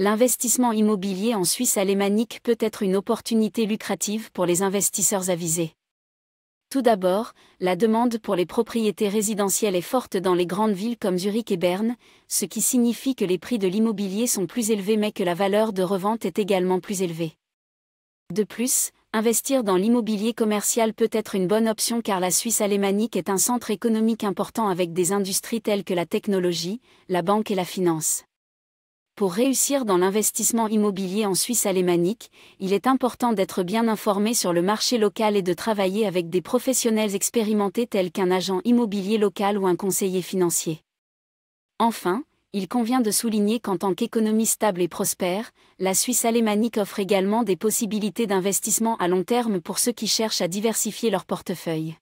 l'investissement immobilier en Suisse alémanique peut être une opportunité lucrative pour les investisseurs avisés. Tout d'abord, la demande pour les propriétés résidentielles est forte dans les grandes villes comme Zurich et Berne, ce qui signifie que les prix de l'immobilier sont plus élevés mais que la valeur de revente est également plus élevée. De plus, investir dans l'immobilier commercial peut être une bonne option car la Suisse alémanique est un centre économique important avec des industries telles que la technologie, la banque et la finance. Pour réussir dans l'investissement immobilier en Suisse alémanique, il est important d'être bien informé sur le marché local et de travailler avec des professionnels expérimentés tels qu'un agent immobilier local ou un conseiller financier. Enfin, il convient de souligner qu'en tant qu'économie stable et prospère, la Suisse alémanique offre également des possibilités d'investissement à long terme pour ceux qui cherchent à diversifier leur portefeuille.